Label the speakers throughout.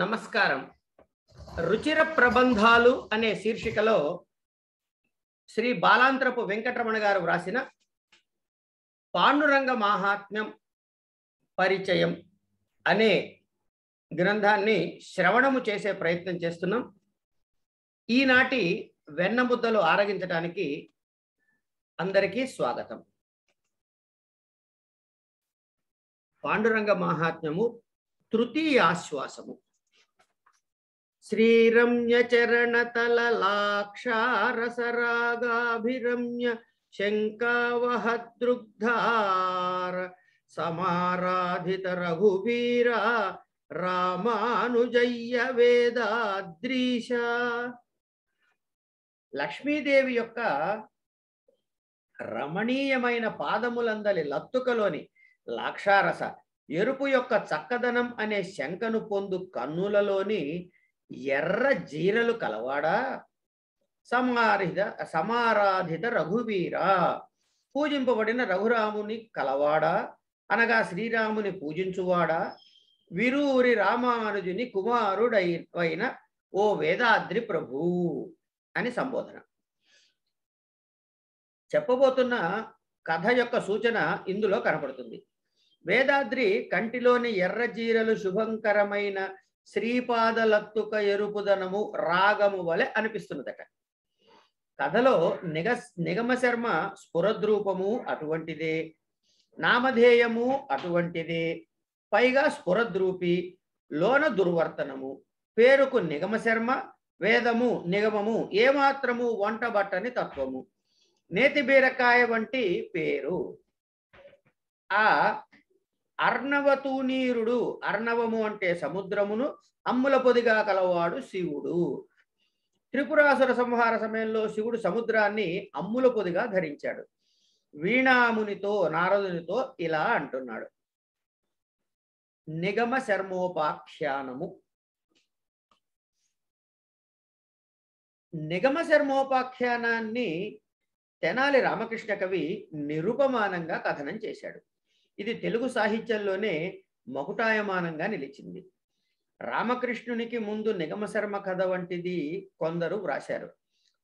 Speaker 1: నమస్కారం రుచిర ప్రబంధాలు అనే శీర్షికలో శ్రీ బాలాంత్రపు వెంకటరమణ గారు వ్రాసిన పాండురంగ మాహాత్మ్యం పరిచయం అనే గ్రంథాన్ని శ్రవణము చేసే ప్రయత్నం చేస్తున్నాం ఈనాటి వెన్నముద్దలు ఆరగించడానికి అందరికీ స్వాగతం పాండురంగ మాహాత్మ్యము తృతీయ ఆశ్వాసము श्रीरम्यचरणतललाक्षारसरागाभिरम्य సమారాధిత समाराधितरघुवीरा రామానుజయ్య వేదాద్రీశ లక్ష్మీదేవి యొక్క రమణీయమైన పాదములందలి లత్తుకలోని లాక్షారస ఎరుపు యొక్క చక్కదనం అనే శంకను పొందు కన్నులలోని ఎర్ర జీరలు కలవాడా సమారిత సమారాధిత రఘువీర పూజింపబడిన రఘురాముని కలవాడా అనగా శ్రీరాముని పూజించువాడా విరూరి రామానుజుని కుమారుడైన ఓ వేదాద్రి ప్రభు అని సంబోధన చెప్పబోతున్న కథ యొక్క సూచన ఇందులో కనపడుతుంది వేదాద్రి కంటిలోని ఎర్రజీరలు శుభంకరమైన శ్రీపాదలత్తుక ఎరుపుదనము రాగము వలె అనిపిస్తున్నదట కథలో నిగ నిగమ శర్మ స్ఫురద్రూపము అటువంటిదే నామధేయము అటువంటిదే పైగా స్ఫురద్రూపి లోన దుర్వర్తనము పేరుకు నిగమ శర్మ వేదము నిగమము ఏమాత్రము వంటబట్టని తత్వము నేతి బీరకాయ వంటి పేరు ఆ అర్ణవతూనీరుడు అర్ణవము అంటే సముద్రమును అమ్ముల పొదిగా కలవాడు శివుడు త్రిపురాసుర సంహార సమయంలో శివుడు సముద్రాన్ని అమ్ముల పొదిగా ధరించాడు వీణామునితో నారదునితో ఇలా అంటున్నాడు నిగమ శర్మోపాఖ్యానము నిగమ శర్మోపాఖ్యానాన్ని తెనాలి రామకృష్ణ కవి నిరుపమానంగా కథనం చేశాడు ఇది తెలుగు సాహిత్యంలోనే మకుటాయమానంగా నిలిచింది రామకృష్ణునికి ముందు నిగమశర్మ కథ వంటిది కొందరు వ్రాశారు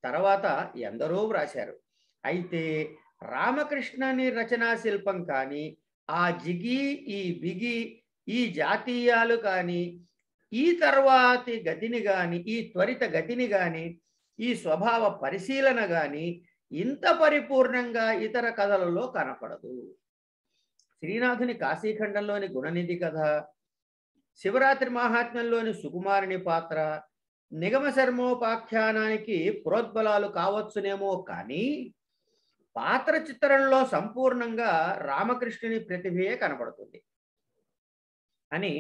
Speaker 1: తర్వాత ఎందరో వ్రాశారు అయితే రామకృష్ణని రచనా శిల్పం కానీ ఆ జిగి ఈ బిగి ఈ జాతీయాలు కానీ ఈ తర్వాతి గతిని కానీ ఈ త్వరిత గతిని కానీ ఈ స్వభావ పరిశీలన కానీ ఇంత పరిపూర్ణంగా ఇతర కథలలో కనపడదు శ్రీనాథుని కాశీఖండంలోని గుణనిధి కథ శివరాత్రి మహాత్మ్యంలోని సుకుమారుని పాత్ర నిగమ శర్మోపాఖ్యానానికి పురోద్బలాలు కావచ్చునేమో కానీ పాత్ర చిత్రంలో సంపూర్ణంగా రామకృష్ణుని ప్రతిభయే కనబడుతుంది అని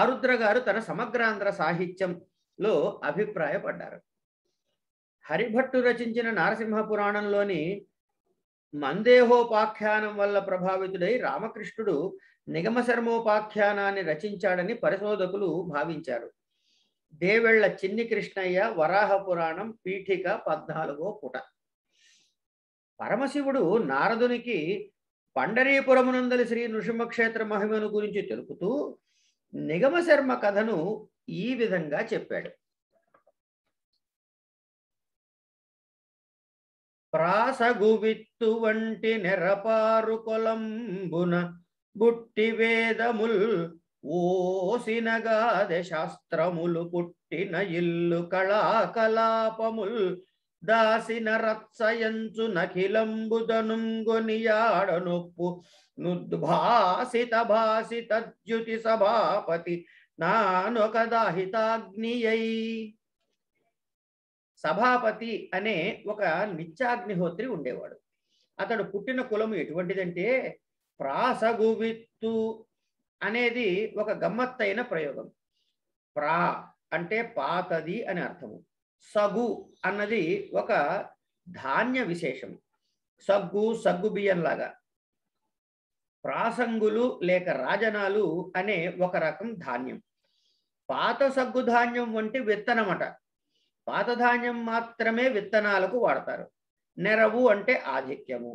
Speaker 1: ఆరుద్ర గారు తన సమగ్రాంధ్ర సాహిత్యంలో అభిప్రాయపడ్డారు హరిభట్టు రచించిన నారసింహ పురాణంలోని మందేహోపాఖ్యానం వల్ల ప్రభావితుడై రామకృష్ణుడు నిగమశర్మోపాఖ్యానాన్ని రచించాడని పరిశోధకులు భావించారు దేవెళ్ల చిన్ని కృష్ణయ్య వరాహ పురాణం పీఠిక పద్నాలుగో పుట పరమశివుడు నారదునికి పండరీపురమునందలి శ్రీ నృసింహక్షేత్ర మహిమను గురించి తెలుపుతూ నిగమశర్మ కథను ఈ విధంగా చెప్పాడు ప్రాసగువిత్తు వంటి నెరపారు కొలంబున బుట్టి వేదముల్ ఓసినగాదె శాస్త్రములు పుట్టిన ఇల్లు కళాకలాపముల్ దాసిన రత్సయంచు నఖిలంబుదనుంగొనియాడనొప్పు నుద్భాసిత భాసిత ద్యుతి సభాపతి నానొక దాహితాగ్నియై సభాపతి అనే ఒక నిత్యాగ్నిహోత్రి ఉండేవాడు అతడు పుట్టిన కులము ఎటువంటిదంటే ప్రాసగువిత్తు అనేది ఒక గమ్మత్తైన ప్రయోగం ప్రా అంటే పాతది అని అర్థము సగు అన్నది ఒక ధాన్య విశేషం సగ్గు సగ్గు బియ్యం లాగా ప్రాసంగులు లేక రాజనాలు అనే ఒక రకం ధాన్యం పాత సగ్గు ధాన్యం వంటి విత్తనమట పాత ధాన్యం మాత్రమే విత్తనాలకు వాడతారు నెరవు అంటే ఆధిక్యము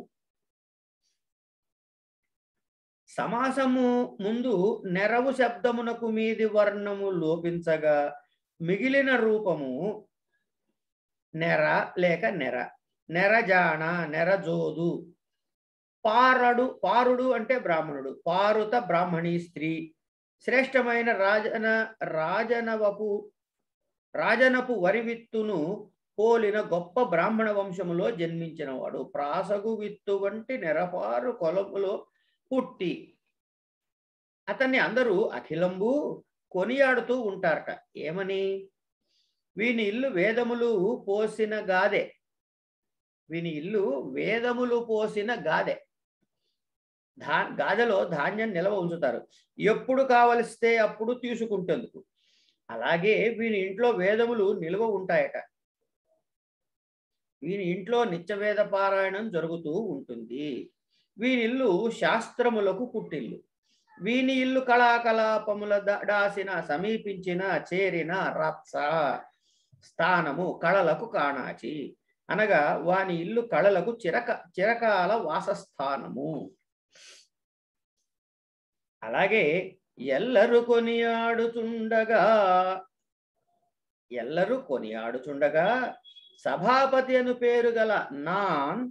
Speaker 1: సమాసము ముందు నెరవు శబ్దమునకు మీది వర్ణము లోపించగా మిగిలిన రూపము నెర లేక నెర నెరజాణ నెరజోదు పారడు పారుడు అంటే బ్రాహ్మణుడు పారుత బ్రాహ్మణి స్త్రీ శ్రేష్టమైన రాజన రాజనవపు రాజనపు వరివిత్తును పోలిన గొప్ప బ్రాహ్మణ వంశములో జన్మించినవాడు ప్రాసగు విత్తు వంటి నెరపారు కొలములో పుట్టి అతన్ని అందరూ అఖిలంబు కొనియాడుతూ ఉంటారట ఏమని వీని ఇల్లు వేదములు పోసిన గాదే వీని ఇల్లు వేదములు పోసిన గాదే ధా గాదెలో ధాన్యం నిల్వ ఉంచుతారు ఎప్పుడు కావలిస్తే అప్పుడు తీసుకుంటేందుకు అలాగే వీని ఇంట్లో వేదములు నిలువ ఉంటాయట వీని ఇంట్లో నిత్యవేద పారాయణం జరుగుతూ ఉంటుంది వీని ఇల్లు శాస్త్రములకు పుట్టిల్లు వీని ఇల్లు కళాకలాపముల దాసిన సమీపించిన చేరిన రప్స స్థానము కళలకు కాణాచి అనగా వాని ఇల్లు కళలకు చిరక చిరకాల వాసస్థానము అలాగే ఎల్లరు కొనియాడుచుండగా ఎల్లరు కొనియాడుచుండగా సభాపతి అను పేరు గల నాన్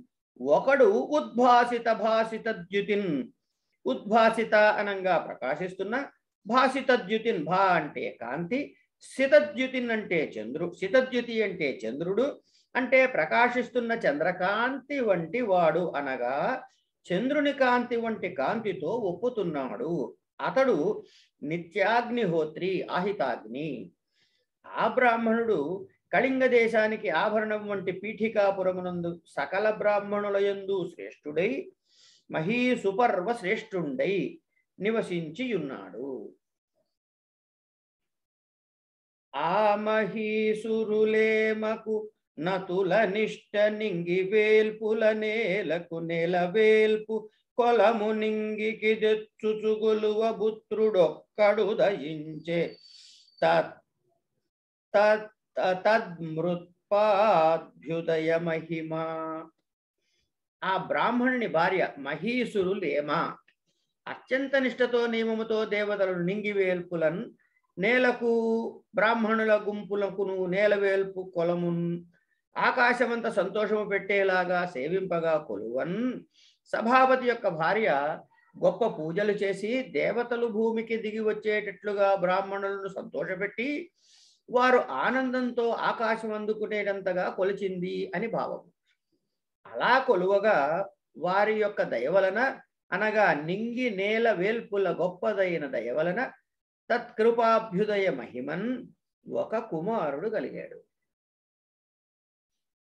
Speaker 1: ఒకడు ఉద్భాసిత భాసిత ద్యుతిన్ ఉద్భాసిత అనంగా ప్రకాశిస్తున్న భాసిత ద్యుతిన్ భా అంటే కాంతి సితద్యుతిన్ అంటే చంద్రు సితద్యుతి అంటే చంద్రుడు అంటే ప్రకాశిస్తున్న చంద్రకాంతి వంటి వాడు అనగా చంద్రుని కాంతి వంటి కాంతితో ఒప్పుతున్నాడు అతడు నిత్యాగ్నిహోత్రి ఆహితాగ్ని ఆ బ్రాహ్మణుడు కళింగ దేశానికి ఆభరణం వంటి పీఠికాపురమునందు సకల బ్రాహ్మణుల ఎందు శ్రేష్ఠుడై మహీసుపర్వ శ్రేష్ఠుండై ఉన్నాడు ఆ మహీసురులేమకు నతుల నిష్ట నింగి వేల్పుల నేలకు నెల వేల్పు కొలమునింగికి జచ్చుచుగులువ పుత్రుడొక్కడు దయించే తద్మృత్పాద్భ్యుదయ మహిమ ఆ బ్రాహ్మణుని భార్య మహీసురు లేమా అత్యంత నిష్టతో నియమముతో దేవతలను నింగివేల్పులన్ నేలకు బ్రాహ్మణుల గుంపులకును నేలవేల్పు కొలమున్ ఆకాశమంత సంతోషము పెట్టేలాగా సేవింపగా కొలువన్ సభాపతి యొక్క భార్య గొప్ప పూజలు చేసి దేవతలు భూమికి దిగి వచ్చేటట్లుగా బ్రాహ్మణులను సంతోషపెట్టి వారు ఆనందంతో ఆకాశం అందుకునేటంతగా కొలిచింది అని భావం అలా కొలువగా వారి యొక్క దయవలన అనగా నింగి నేల వేల్పుల గొప్పదైన దయవలన తత్కృపాభ్యుదయ మహిమన్ ఒక కుమారుడు కలిగాడు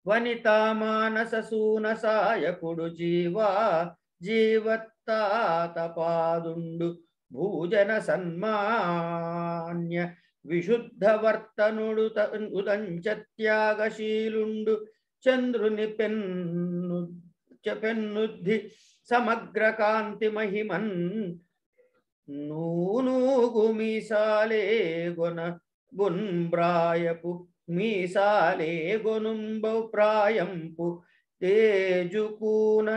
Speaker 1: వనితా మానసూనసాయకుడు జీవా జీవత్తాతపాదుండు భూజన సన్మాన్య విశుద్ధవర్తనుడు ఉదంచత్యాగశీలుండు చంద్రుని పెన్ను పెన్నుద్ధి సమగ్ర కాంతి మహిమన్ నూనూగు మీసాలే గుణ బున్బ్రాయపు మీసాలే గొనుంబౌ ప్రాయంపు తేజుకూన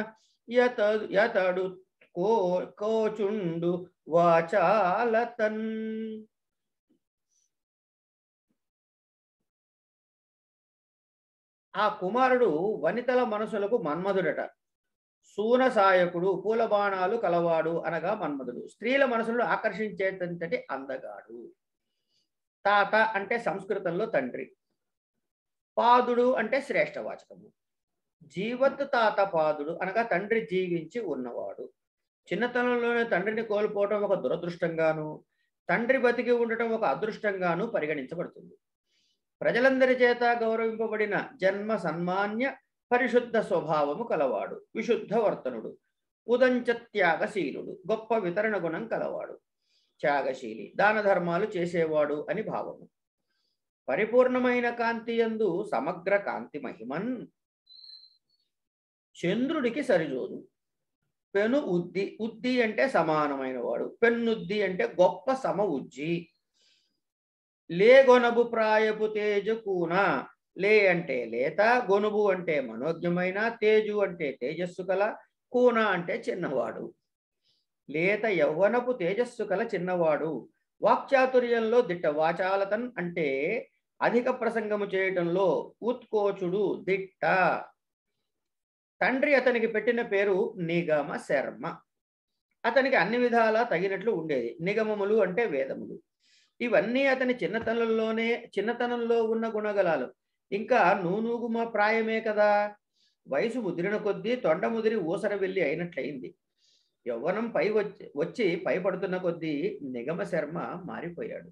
Speaker 1: యత యతడు కో కోచుండు వాచాలతన్ ఆ కుమారుడు వనితల మనసులకు మన్మధుడట సూన సాయకుడు పూల బాణాలు కలవాడు అనగా మన్మధుడు స్త్రీల మనసులను ఆకర్షించేటంతటి అందగాడు తాత అంటే సంస్కృతంలో తండ్రి పాదుడు అంటే శ్రేష్టవాచకము జీవత్ తాత పాదుడు అనగా తండ్రి జీవించి ఉన్నవాడు చిన్నతనంలోనే తండ్రిని కోల్పోవటం ఒక దురదృష్టంగాను తండ్రి బతికి ఉండటం ఒక అదృష్టంగాను పరిగణించబడుతుంది ప్రజలందరి చేత గౌరవింపబడిన జన్మ సన్మాన్య పరిశుద్ధ స్వభావము కలవాడు విశుద్ధ వర్తనుడు ఉదంచ త్యాగశీలుడు గొప్ప వితరణ గుణం కలవాడు త్యాగశీలి దాన ధర్మాలు చేసేవాడు అని భావము పరిపూర్ణమైన కాంతి ఎందు సమగ్ర కాంతి మహిమన్ చంద్రుడికి సరిజోదు పెను ఉద్ది ఉద్ది అంటే సమానమైన వాడు పెన్నుద్ది అంటే గొప్ప సమ ఉజ్జి లేగొనబు ప్రాయపు తేజ కూన లే అంటే లేత గొనుబు అంటే మనోజ్ఞమైన తేజు అంటే తేజస్సు కల కూన అంటే చిన్నవాడు లేత యౌవనపు తేజస్సు కల చిన్నవాడు వాక్చాతుర్యంలో దిట్ట వాచాలతన్ అంటే అధిక ప్రసంగము చేయటంలో ఉత్కోచుడు దిట్ట తండ్రి అతనికి పెట్టిన పేరు నిగమ శర్మ అతనికి అన్ని విధాలా తగినట్లు ఉండేది నిగమములు అంటే వేదములు ఇవన్నీ అతని చిన్నతనంలోనే చిన్నతనంలో ఉన్న గుణగలాలు ఇంకా నూనూగుమ ప్రాయమే కదా వయసు ముదిరిన కొద్దీ తొండ ముదిరి ఊసర వెళ్ళి అయినట్లయింది యవ్వనం పై వచ్చి వచ్చి పై పడుతున్న కొద్దీ నిగమ శర్మ మారిపోయాడు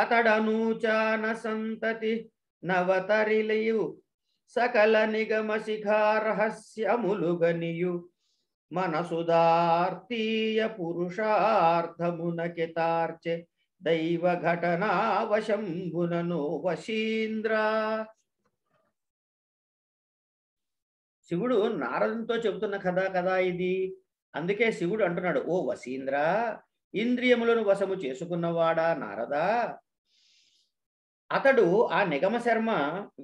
Speaker 1: అతడనూచాన సంతతి నవతరిలయు సకల నిగమ శిఖా రహస్యములుగనియు మనసుదార్తీయ పురుషార్థమునకితార్చె దైవ వశంభునను వశీంద్ర శివుడు నారదంతో చెబుతున్న కథ కదా ఇది అందుకే శివుడు అంటున్నాడు ఓ వసీంద్ర ఇంద్రియములను వశము చేసుకున్నవాడా నారదా అతడు ఆ నిగమ శర్మ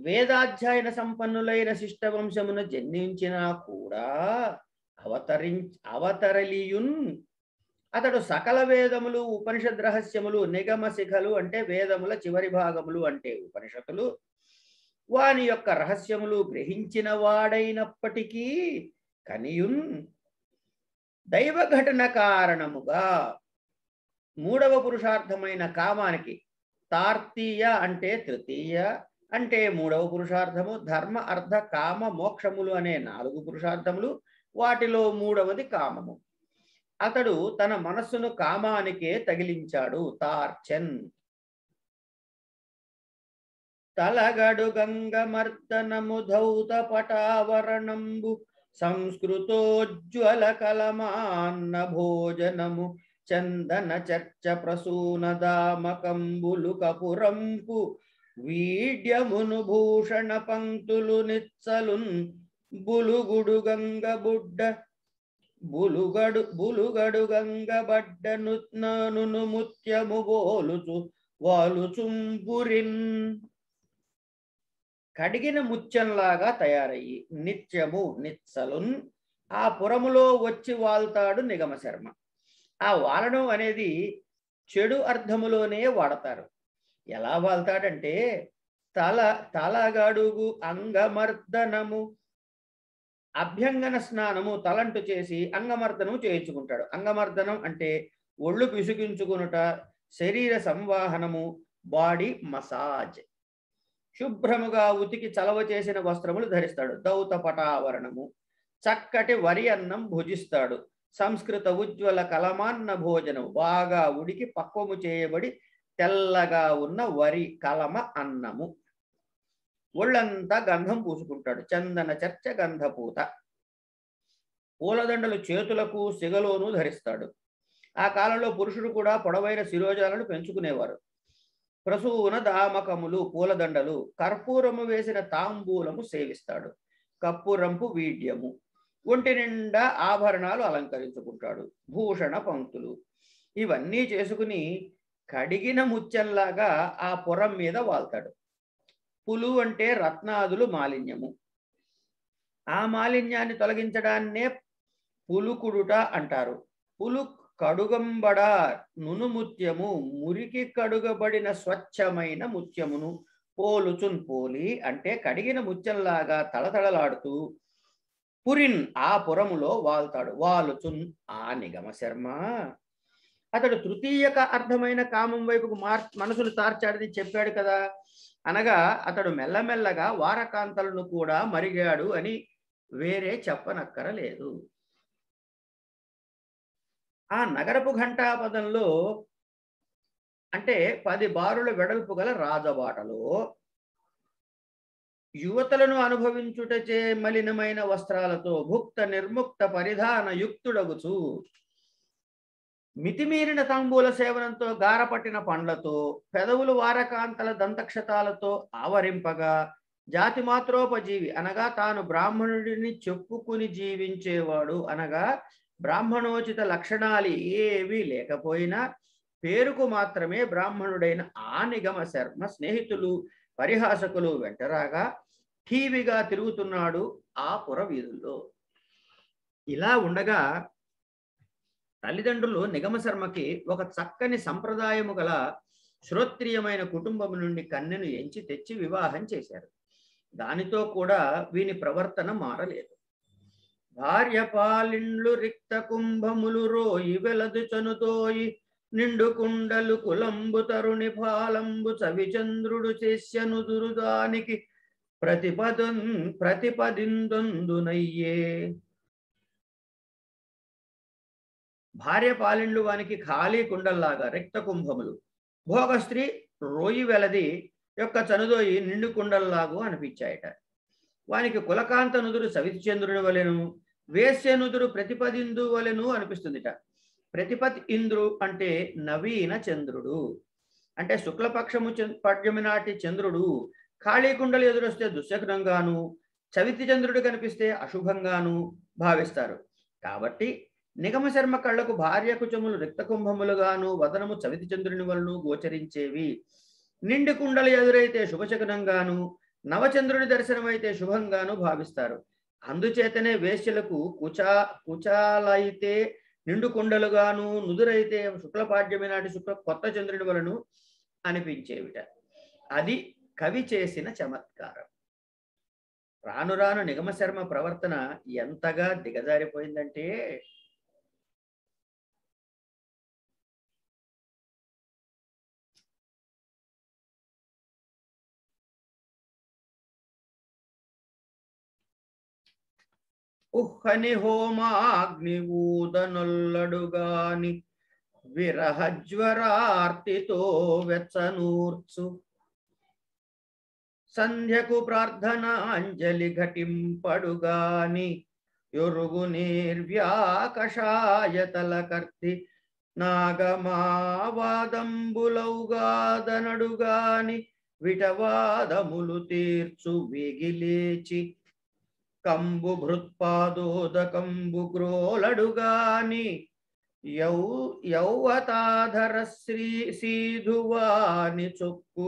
Speaker 1: వేదాధ్యాయన సంపన్నులైన శిష్టవంశమును జన్మించినా కూడా అవతరి అవతరలియున్ అతడు సకల వేదములు ఉపనిషద్ రహస్యములు నిగమ శిఖలు అంటే వేదముల చివరి భాగములు అంటే ఉపనిషత్తులు వాని యొక్క రహస్యములు గ్రహించిన వాడైనప్పటికీ కనియున్ దైవ ఘటన కారణముగా మూడవ పురుషార్థమైన కామానికి తార్తీయ అంటే తృతీయ అంటే మూడవ పురుషార్థము ధర్మ అర్థ కామ మోక్షములు అనే నాలుగు పురుషార్థములు వాటిలో మూడవది కామము అతడు తన మనస్సును కామానికే తగిలించాడు తార్చన్ తలగడు ధౌత పటావరణంబు సంస్కృతోజ్వల కలమాన్న భోజనము చందన చర్చ ప్రసూన దామకంబులు కపురంపు వీడ్యమును భూషణ పంక్తులు నిచ్చలున్ బులుగుడు గంగ బుడ్డ బులుగడు బులుగడు గంగ బడ్డను ముత్యము బోలుచు వాలుచుంపురిన్ కడిగిన ముత్యంలాగా తయారయ్యి నిత్యము నిత్సలున్ ఆ పురములో వచ్చి వాల్తాడు నిగమ శర్మ ఆ వాలడం అనేది చెడు అర్థములోనే వాడతారు ఎలా వాల్తాడంటే తల తలగడుగు అంగమర్దనము అభ్యంగన స్నానము తలంటు చేసి అంగమర్దనం చేయించుకుంటాడు అంగమర్దనం అంటే ఒళ్ళు పిసుకించుకునుట శరీర సంవాహనము బాడీ మసాజ్ శుభ్రముగా ఉతికి చలవ చేసిన వస్త్రములు ధరిస్తాడు దౌత పటావరణము చక్కటి వరి అన్నం భుజిస్తాడు సంస్కృత ఉజ్వల కలమాన్న భోజనం బాగా ఉడికి పక్వము చేయబడి తెల్లగా ఉన్న వరి కలమ అన్నము ఒళ్ళంతా గంధం పూసుకుంటాడు చందన చర్చ గంధపూత పూలదండలు చేతులకు సిగలోను ధరిస్తాడు ఆ కాలంలో పురుషుడు కూడా పొడవైన శిరోజాలను పెంచుకునేవారు ప్రసూన దామకములు పూలదండలు కర్పూరము వేసిన తాంబూలము సేవిస్తాడు కప్పురంపు వీడ్యము ఒంటి నిండా ఆభరణాలు అలంకరించుకుంటాడు భూషణ పంక్తులు ఇవన్నీ చేసుకుని కడిగిన ముత్యంలాగా ఆ పురం మీద వాల్తాడు పులు అంటే రత్నాదులు మాలిన్యము ఆ మాలిన్యాన్ని తొలగించడాన్నే పులుకుడుట అంటారు పులు నును ముత్యము మురికి కడుగబడిన స్వచ్ఛమైన ముత్యమును పోలుచున్ పోలి అంటే కడిగిన ముత్యంలాగా తలతళలాడుతూ పురిన్ ఆ పురములో వాల్తాడు వాలుచున్ ఆ నిగమ శర్మ అతడు తృతీయక అర్థమైన కామం వైపుకు మార్ మనసులు తార్చాడని చెప్పాడు కదా అనగా అతడు మెల్లమెల్లగా వారకాంతలను కూడా మరిగాడు అని వేరే చెప్పనక్కరలేదు ఆ నగరపు ఘంటాపదంలో అంటే పది బారుల వెడల్పు గల రాజబాటలో యువతలను అనుభవించుటచే మలినమైన వస్త్రాలతో భుక్త నిర్ముక్త పరిధాన యుక్తుడగుచు మితిమీరిన తంబూల సేవనంతో గారపట్టిన పండ్లతో పెదవులు వారకాంతల దంతక్షతాలతో ఆవరింపగా జాతి మాత్రోపజీవి అనగా తాను బ్రాహ్మణుడిని చెప్పుకుని జీవించేవాడు అనగా బ్రాహ్మణోచిత లక్షణాలు ఏవి లేకపోయినా పేరుకు మాత్రమే బ్రాహ్మణుడైన ఆ నిగమ శర్మ స్నేహితులు పరిహాసకులు వెంటరాగా టీవీగా తిరుగుతున్నాడు ఆ పురవీధుల్లో ఇలా ఉండగా తల్లిదండ్రులు నిగమ శర్మకి ఒక చక్కని సంప్రదాయము గల శ్రోత్రియమైన కుటుంబం నుండి కన్నెను ఎంచి తెచ్చి వివాహం చేశారు దానితో కూడా వీని ప్రవర్తన మారలేదు భార్య పాలిండ్లు రిక్త కుంభములు రోయి చనుతోయి నిండు కుండలు కులంబు తరుణి ఫాలంబు చవిచంద్రుడు చేస్యను దురుదానికి ప్రతిపదం ప్రతిపదిందొందునయ్యే భార్య పాలిండ్లు వానికి ఖాళీ కుండల్లాగా రిక్త కుంభములు భోగ స్త్రీ రోయి వెలది యొక్క చనుదోయి నిండు కుండల్లాగు అనిపించాయట వానికి కులకాంత నుదురు సవితిచంద్రుడి వలెను ప్రతిపది ప్రతిపదిందు వలెను అనిపిస్తుందిట ప్రతిపతి ఇంద్రు అంటే నవీన చంద్రుడు అంటే శుక్లపక్షము పడ్యమి నాటి చంద్రుడు కుండలు ఎదురొస్తే దుశ్శకునంగాను చవితి చంద్రుడు కనిపిస్తే అశుభంగాను భావిస్తారు కాబట్టి నిగమ శర్మ కళ్ళకు భార్య కుచములు రిక్తకుంభములుగాను వదనము చవితి చంద్రుని వలన గోచరించేవి నిండి కుండలు ఎదురైతే శుభశకునంగాను నవచంద్రుడి దర్శనమైతే శుభంగాను భావిస్తారు అందుచేతనే వేశ్యలకు కుచా కుచాలైతే నిండు కొండలుగాను నుదురైతే శుక్లపాడ్యమి నాటి శుక్ల కొత్త చంద్రుడి వలను అనిపించేవిట అది కవి చేసిన చమత్కారం రాను రాను నిగమశర్మ ప్రవర్తన ఎంతగా దిగజారిపోయిందంటే ఉహ్హని హోమాగ్ని ఊదనొల్లడుగాని విరహజ్వరార్తితో వెచ్చనూర్చు సంధ్యకు ప్రార్థన అంజలి ఘటింపడుగాని యొరుగు కర్తి నాగమావాదంబులౌగాదనడుగాని విటవాదములు తీర్చు విగిలేచి కంబు భృత్పాదోదకంబుగ్రోలడుగాని యౌ యౌవతాధర శ్రీ సీధువాని చొక్కు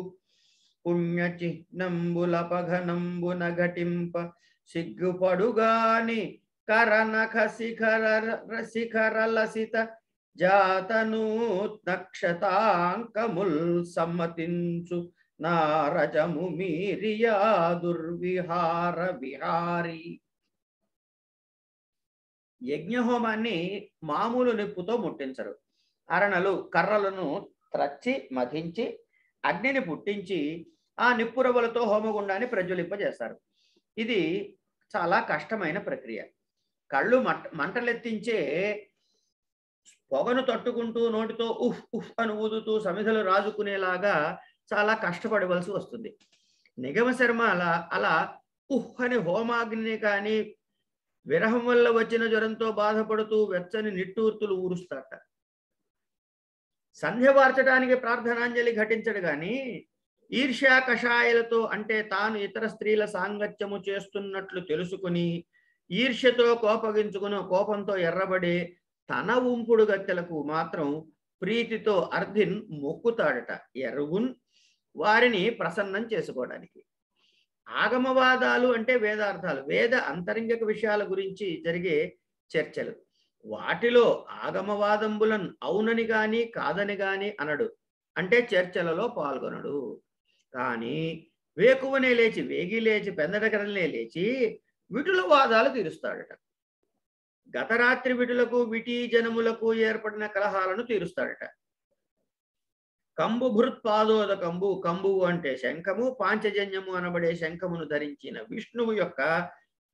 Speaker 1: పుణ్యచిహ్నంబులపఘనంబున ఘటింప సిగ్గుపడుగాని కరనఖ శిఖర శిఖరలసిత నక్షతాంకముల్ సమ్మతించు నారజము మీరియా దుర్విహార విహారి యజ్ఞహోమాన్ని మామూలు నిప్పుతో ముట్టించరు అరణలు కర్రలను త్రచ్చి మధించి అగ్నిని పుట్టించి ఆ నిప్పురవలతో హోమగుండాన్ని ప్రజ్వలింపజేస్తారు ఇది చాలా కష్టమైన ప్రక్రియ కళ్ళు మంట మంటలెత్తించే పొగను తట్టుకుంటూ నోటితో ఉఫ్ ఉఫ్ అని ఊదుతూ సమిధలు రాజుకునేలాగా చాలా కష్టపడవలసి వస్తుంది నిగమ శర్మ అలా అలా ఉహ్ అని హోమాగ్ని కానీ విరహం వల్ల వచ్చిన జ్వరంతో బాధపడుతూ వెచ్చని నిట్టూర్తులు ఊరుస్తాట సంధ్య వార్చడానికి ప్రార్థనాంజలి ఘటించడు గాని ఈర్ష్యా కషాయలతో అంటే తాను ఇతర స్త్రీల సాంగత్యము చేస్తున్నట్లు తెలుసుకుని ఈర్ష్యతో కోపగించుకుని కోపంతో ఎర్రబడే తన ఉంపుడు గత్తెలకు మాత్రం ప్రీతితో అర్ధిన్ మొక్కుతాడట ఎరుగున్ వారిని ప్రసన్నం చేసుకోవడానికి ఆగమవాదాలు అంటే వేదార్థాలు వేద అంతరంగిక విషయాల గురించి జరిగే చర్చలు వాటిలో ఆగమవాదంబులను అవునని గాని కాదని గాని అనడు అంటే చర్చలలో పాల్గొనడు కానీ వేకువనే లేచి వేగి లేచి పెందటగరనే లేచి విటుల వాదాలు తీరుస్తాడట గత రాత్రి విటులకు విటీ జనములకు ఏర్పడిన కలహాలను తీరుస్తాడట కంబు భృత్పాదోద కంబు కంబువు అంటే శంఖము పాంచజన్యము అనబడే శంఖమును ధరించిన విష్ణువు యొక్క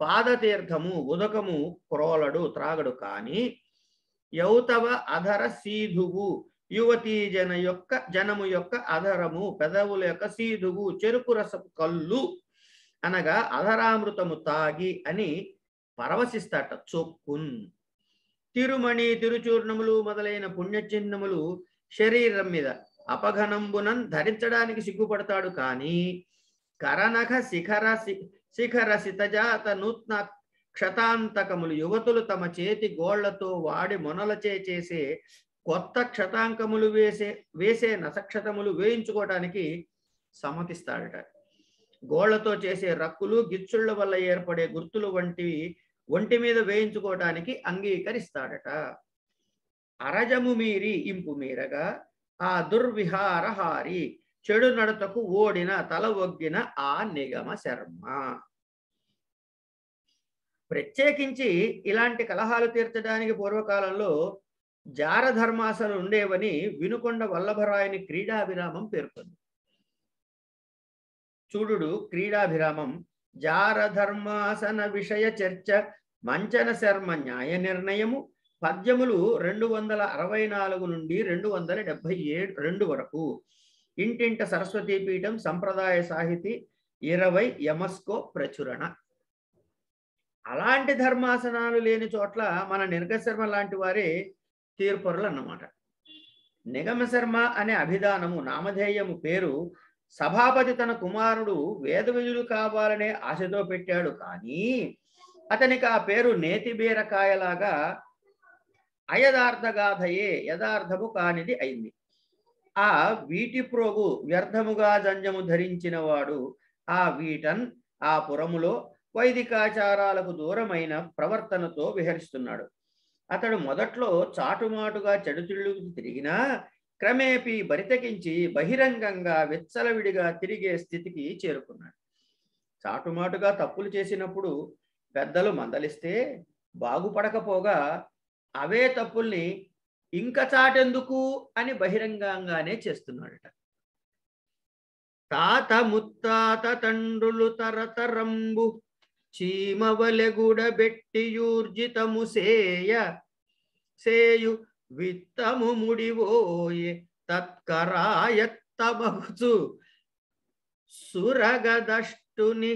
Speaker 1: పాదతీర్థము ఉదకము క్రోలడు త్రాగడు కాని యౌతవ అధర సీధువు యువతీ జన యొక్క జనము యొక్క అధరము పెదవుల యొక్క సీధువు చెరుకు రసపు కళ్ళు అనగా అధరామృతము తాగి అని పరవశిస్తాట చొక్కున్ తిరుమణి తిరుచూర్ణములు మొదలైన పుణ్యచిహ్నములు శరీరం మీద అపఘనంబునన్ ధరించడానికి సిగ్గుపడతాడు కానీ కరనఖ శిఖర శిఖర శితజాత నూత్న క్షతాంతకములు యువతులు తమ చేతి గోళ్లతో వాడి మొనలచే చేసే కొత్త క్షతాంకములు వేసే వేసే నసక్షతములు వేయించుకోవటానికి సమ్మతిస్తాడట గోళ్లతో చేసే రక్కులు గిచ్చుళ్ల వల్ల ఏర్పడే గుర్తులు వంటివి ఒంటి మీద వేయించుకోవటానికి అంగీకరిస్తాడట అరజము మీరి ఇంపు మీరగా ఆ దుర్విహారహారి చెడు నడతకు ఓడిన తల ఒగ్గిన ఆ నిగమ శర్మ ప్రత్యేకించి ఇలాంటి కలహాలు తీర్చడానికి పూర్వకాలంలో జారధర్మాసలు ఉండేవని వినుకొండ వల్లభరాయని క్రీడాభిరామం పేర్కొంది చూడు క్రీడాభిరామం జారధర్మాసన విషయ చర్చ మంచన శర్మ న్యాయ నిర్ణయము పద్యములు రెండు వందల అరవై నాలుగు నుండి రెండు వందల డెబ్బై ఏడు రెండు వరకు ఇంటింట సరస్వతి పీఠం సంప్రదాయ సాహితీ ఇరవై యమస్కో ప్రచురణ అలాంటి ధర్మాసనాలు లేని చోట్ల మన నిర్గశర్మ లాంటి వారే తీర్పరులు అన్నమాట నిగమశర్మ అనే అభిధానము నామధేయము పేరు సభాపతి తన కుమారుడు వేదవిజుడు కావాలనే ఆశతో పెట్టాడు కానీ అతనికి ఆ పేరు నేతి బీరకాయలాగా అయదార్థగాథయే యదార్థము కానిది అయింది ఆ వీటి ప్రోగు వ్యర్థముగా జంజము ధరించిన వాడు ఆ వీటన్ ఆ పురములో వైదికాచారాలకు దూరమైన ప్రవర్తనతో విహరిస్తున్నాడు అతడు మొదట్లో చాటుమాటుగా చెడుతిళ్ళు తిరిగినా క్రమేపీ బరితకించి బహిరంగంగా వెచ్చలవిడిగా తిరిగే స్థితికి చేరుకున్నాడు చాటుమాటుగా తప్పులు చేసినప్పుడు పెద్దలు మందలిస్తే బాగుపడకపోగా అవే తప్పుల్ని ఇంకా చాటెందుకు అని బహిరంగంగానే చేస్తున్నాడట తాత ముత్తాత తండ్రులు తరతరంబు బెట్టి యూర్జితము సేయ సేయు విత్తము ముడివోయే తత్కరాయత్తమగుచు సురగదష్టుని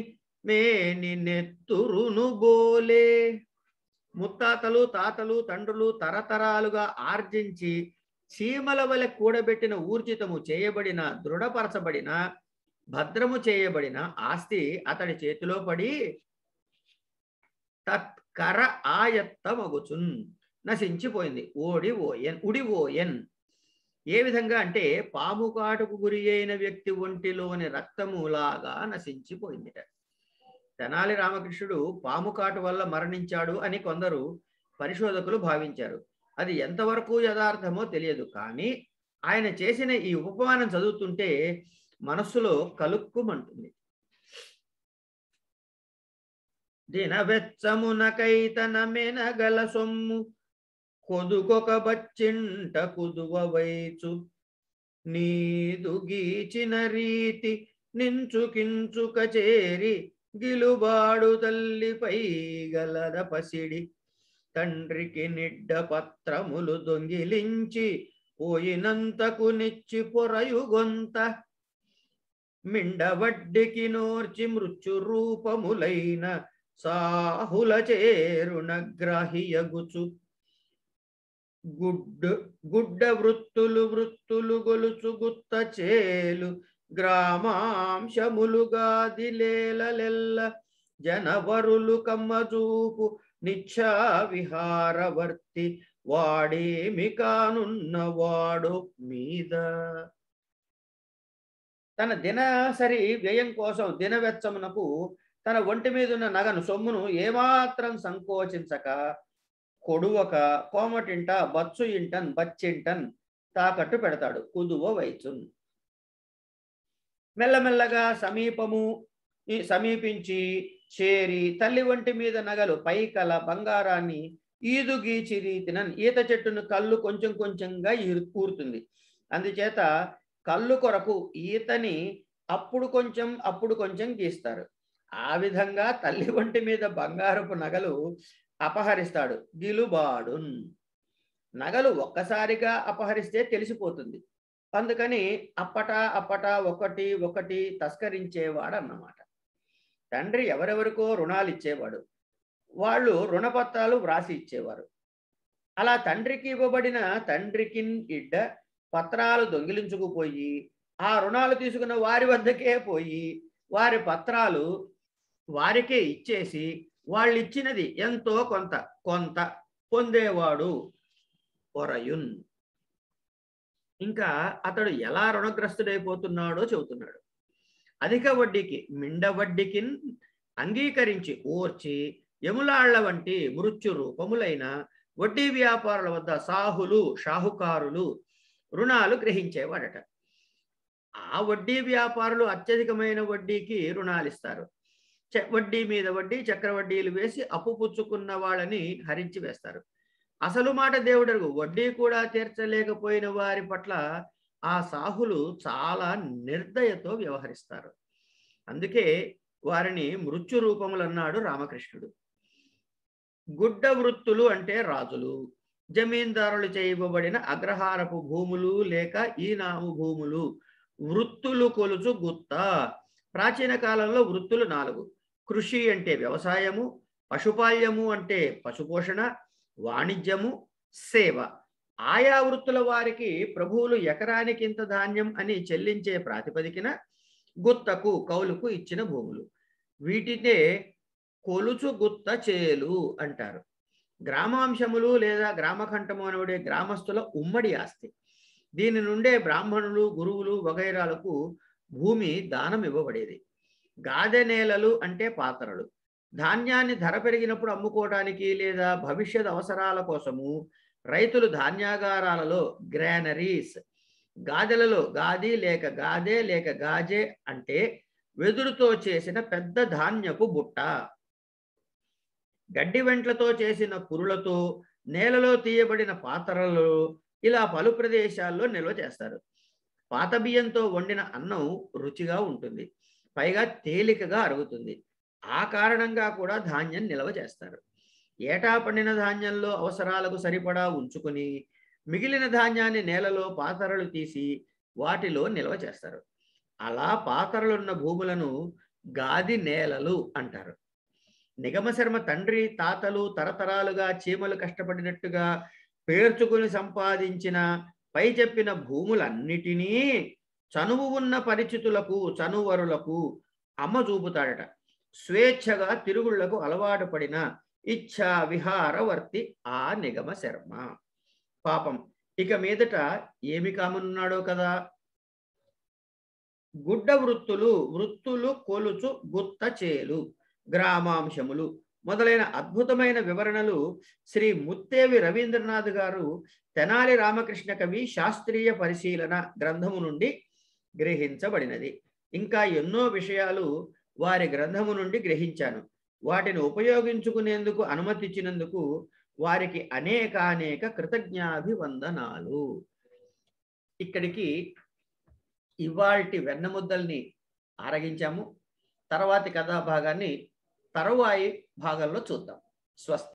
Speaker 1: మేని నెత్తురును బోలే ముత్తాతలు తాతలు తండ్రులు తరతరాలుగా ఆర్జించి చీమల వలె కూడబెట్టిన ఊర్జితము చేయబడిన దృఢపరచబడిన భద్రము చేయబడిన ఆస్తి అతడి చేతిలో పడి తత్కర ఆయత్తమగుచున్ నశించిపోయింది ఓడి ఓయన్ ఉడి ఓయన్ ఏ విధంగా అంటే పాము కాటుకు గురి అయిన వ్యక్తి ఒంటిలోని రక్తములాగా నశించిపోయిందిట తెనాలి రామకృష్ణుడు పాము కాటు వల్ల మరణించాడు అని కొందరు పరిశోధకులు భావించారు అది ఎంతవరకు యథార్థమో తెలియదు కానీ ఆయన చేసిన ఈ ఉపమానం చదువుతుంటే మనస్సులో కలుక్కుమంటుంది
Speaker 2: దినవెచ్చమునకైతనమెనగల
Speaker 1: సొమ్ము కొదుకొక బచ్చింట కుదువ వైచు నీదు గీచిన రీతి నించుకించుక చేరి గిలుబాడు తల్లి గలద పసిడి తండ్రికి నిడ్డ పత్రములు దొంగిలించి పోయినంతకు నిచ్చి పొరయుగొంత మిండవడ్డికి నోర్చి మృత్యు రూపములైన సాహుల గ్రహియగుచు గుడ్డు గుడ్డ వృత్తులు వృత్తులు గొలుచు గుత్త చేలు గ్రామాంశములుగా దిలేలెల్ల జనవరులు చూపు నిచ్చా విహారవర్తి వాడేమి కానున్నవాడు మీద తన దినసరి వ్యయం కోసం దినవెచ్చమునకు తన ఒంటి మీద ఉన్న నగను సొమ్మును ఏమాత్రం సంకోచించక కొడువక కోమటింట బచ్చు ఇంటన్ బచ్చింటన్ తాకట్టు పెడతాడు కుదువ వైచున్ మెల్లమెల్లగా సమీపము సమీపించి చేరి తల్లి వంటి మీద నగలు పైకల బంగారాన్ని ఈదు గీచి రీతిన ఈత చెట్టును కళ్ళు కొంచెం కొంచెంగా కూరుతుంది అందుచేత కళ్ళు కొరకు ఈతని అప్పుడు కొంచెం అప్పుడు కొంచెం గీస్తారు ఆ విధంగా తల్లి వంటి మీద బంగారపు నగలు అపహరిస్తాడు గిలుబాడున్ నగలు ఒక్కసారిగా అపహరిస్తే తెలిసిపోతుంది అందుకని అప్పట అప్పట ఒకటి ఒకటి తస్కరించేవాడు అన్నమాట తండ్రి ఎవరెవరికో రుణాలు ఇచ్చేవాడు వాళ్ళు రుణపత్రాలు వ్రాసి ఇచ్చేవారు అలా తండ్రికి ఇవ్వబడిన తండ్రికి ఇడ్డ పత్రాలు దొంగిలించుకుపోయి ఆ రుణాలు తీసుకున్న వారి వద్దకే పోయి వారి పత్రాలు వారికే ఇచ్చేసి వాళ్ళు ఇచ్చినది ఎంతో కొంత కొంత పొందేవాడు పొరయున్ ఇంకా అతడు ఎలా రుణగ్రస్తుడైపోతున్నాడో చెబుతున్నాడు అధిక వడ్డీకి మిండ వడ్డీకి అంగీకరించి ఓర్చి యములాళ్ల వంటి మృత్యు రూపములైన వడ్డీ వ్యాపారుల వద్ద సాహులు షాహుకారులు రుణాలు గ్రహించేవాడట ఆ వడ్డీ వ్యాపారులు అత్యధికమైన వడ్డీకి రుణాలు ఇస్తారు వడ్డీ మీద వడ్డీ చక్రవడ్డీలు వేసి అప్పు పుచ్చుకున్న వాళ్ళని హరించి వేస్తారు అసలు మాట దేవుడు వడ్డీ కూడా తీర్చలేకపోయిన వారి పట్ల ఆ సాహులు చాలా నిర్దయతో వ్యవహరిస్తారు అందుకే వారిని మృత్యు రూపములు అన్నాడు రామకృష్ణుడు గుడ్డ వృత్తులు అంటే రాజులు జమీందారులు చేయబడిన అగ్రహారపు భూములు లేక ఈనాము భూములు వృత్తులు కొలుచు గుత్త ప్రాచీన కాలంలో వృత్తులు నాలుగు కృషి అంటే వ్యవసాయము పశుపాల్యము అంటే పశుపోషణ వాణిజ్యము సేవ ఆయా వృత్తుల వారికి ప్రభువులు ఎకరానికి ఇంత ధాన్యం అని చెల్లించే ప్రాతిపదికన గుత్తకు కౌలుకు ఇచ్చిన భూములు వీటినే కొలుచు గుత్త చేలు అంటారు గ్రామాంశములు లేదా గ్రామఖంఠము అనబడే గ్రామస్తుల ఉమ్మడి ఆస్తి దీని నుండే బ్రాహ్మణులు గురువులు వగైరాలకు భూమి దానం ఇవ్వబడేది గాదె నేలలు అంటే పాత్రలు ధాన్యాన్ని ధర పెరిగినప్పుడు అమ్ముకోవడానికి లేదా భవిష్యత్ అవసరాల కోసము రైతులు ధాన్యాగారాలలో గ్రానరీస్ గాదెలలో గాది లేక గాదే లేక గాజే అంటే వెదురుతో చేసిన పెద్ద ధాన్యపు బుట్ట గడ్డి వెంట్లతో చేసిన కురులతో నేలలో తీయబడిన పాత్రలలో ఇలా పలు ప్రదేశాల్లో నిల్వ చేస్తారు పాత బియ్యంతో వండిన అన్నం రుచిగా ఉంటుంది పైగా తేలికగా అరుగుతుంది ఆ కారణంగా కూడా ధాన్యం నిల్వ చేస్తారు ఏటా పండిన ధాన్యంలో అవసరాలకు సరిపడా ఉంచుకుని మిగిలిన ధాన్యాన్ని నేలలో పాతరలు తీసి వాటిలో నిల్వ చేస్తారు అలా పాతరలున్న భూములను గాది నేలలు అంటారు నిగమశర్మ తండ్రి తాతలు తరతరాలుగా చీమలు కష్టపడినట్టుగా పేర్చుకుని సంపాదించిన పై చెప్పిన భూములన్నిటినీ చనువు ఉన్న పరిచితులకు చనువరులకు అమ్మ చూపుతాడట స్వేచ్ఛగా తిరుగుళ్లకు అలవాటు పడిన ఇచ్ఛా విహారవర్తి ఆ నిగమ శర్మ పాపం ఇక మీదట ఏమి కామనున్నాడో కదా గుడ్డ వృత్తులు వృత్తులు కొలుచు గుత్త చేలు గ్రామాంశములు మొదలైన అద్భుతమైన వివరణలు శ్రీ ముత్తేవి రవీంద్రనాథ్ గారు తెనాలి రామకృష్ణ కవి శాస్త్రీయ పరిశీలన గ్రంథము నుండి గ్రహించబడినది ఇంకా ఎన్నో విషయాలు వారి గ్రంథము నుండి గ్రహించాను వాటిని ఉపయోగించుకునేందుకు అనుమతించినందుకు వారికి అనేక అనేక కృతజ్ఞాభివందనాలు ఇక్కడికి ఇవాల్టి వెన్నముద్దల్ని ఆరగించాము తర్వాతి కథాభాగాన్ని తరువాయి భాగంలో చూద్దాం స్వస్తి